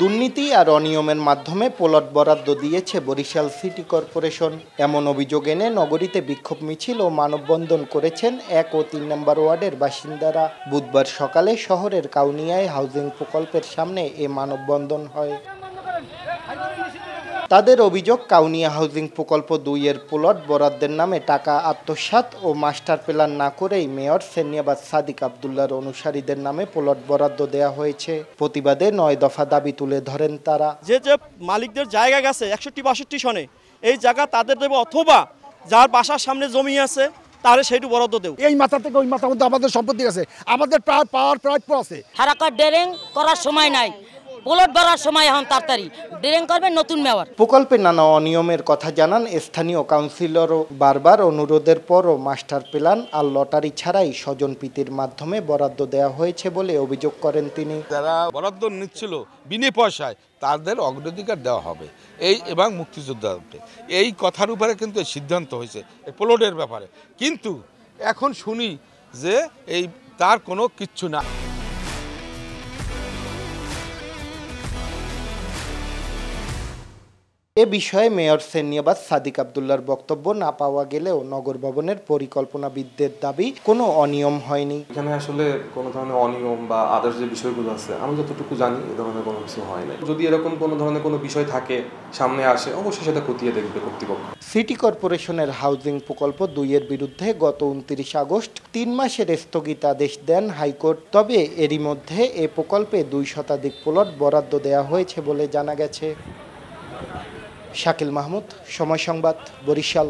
দুর্নীতি আর অনিয়মের মাধ্যমে পোলট বরাদ্দ দিয়েছে বরিশাল সিটি কর্পোরেশন এমন অভিযোগ এনে নগরীতে বিক্ষোভ মিছিল ও মানববন্ধন করেছেন এক ও তিন নম্বর ওয়ার্ডের বাসিন্দারা বুধবার সকালে শহরের কাউনিয়ায় হাউজিং প্রকল্পের সামনে এ মানববন্ধন হয় তাদের অভিযোগ কাউনিয়া হাউজিং প্রকল্প দুইয়ের প্লট বরাদ্দের নামে টাকা আত্মসাত ও মাস্টার প্ল্যান না করেই মেয়র সেনিয়াবাদ সাদিক আবদুল্লার অনুসারীদের নামে প্লট বরাদ্দ দেয়া হয়েছে প্রতিবাদে নয় দফা দাবি তুলে ধরেন তারা যে যে মালিকদের জায়গা গেছে একষট্টি বাষট্টি সনে এই জায়গা তাদের দেবে অথবা যার বাসার সামনে জমি আছে তারে সেইটু বরাদ্দ দেব এই মাথা থেকে ওই মাথার মধ্যে আমাদের সম্পত্তি আছে আমাদের প্রায় পাওয়ার প্রায় আছে হারাকার ডেরেং করার সময় নাই প্লট বাড়ার সময় এখন তাড়াতাড়ি ড্রেন করবে নতুন মেয়র প্রকল্পে নানা অনিয়মের কথা জানান স্থানীয় কাউন্সিলরও বারবার অনুরোধের পরও মাস্টার প্ল্যান আর লটারি ছাড়াই স্বজন প্রীতির মাধ্যমে বরাদ্দ দেওয়া হয়েছে বলে অভিযোগ করেন তিনি যারা বরাদ্দ নিচ্ছিল বিনে পয়সায় তাদের অগ্রাধিকার দেওয়া হবে এই এবং মুক্তিযোদ্ধাকে এই কথার উপরে কিন্তু সিদ্ধান্ত হয়েছে প্লটের ব্যাপারে কিন্তু এখন শুনি যে এই তার কোনো কিচ্ছু না এ বিষয়ে মেয়র সেনিয়াবাদ সাদিক আবদুল্লার বক্তব্য না পাওয়া গেলেও নগর ভবনের পরিকল্পনাবিদদের দাবি কোনো অনিয়ম হয়নি এখানে আসলে কোনো ধরনের অনিয়ম বা আদার্স যে বিষয়গুলো আছে আমি যতটুকু জানি এ ধরনের কোনো কিছু হয় না যদি এরকম কোনো ধরনের কোনো বিষয় থাকে সামনে আসে অবশ্যই সেটা খতিয়ে দেখবে কর্তৃপক্ষ সিটি কর্পোরেশনের হাউজিং প্রকল্প দুইয়ের বিরুদ্ধে গত উনত্রিশ আগস্ট তিন মাসের স্থগিতাদেশ দেন হাইকোর্ট তবে এরই মধ্যে এ প্রকল্পে দুই শতাধিক প্লট বরাদ্দ দেওয়া হয়েছে বলে জানা গেছে শাকিল মাহমুদ সময় সংবাদ বরিশাল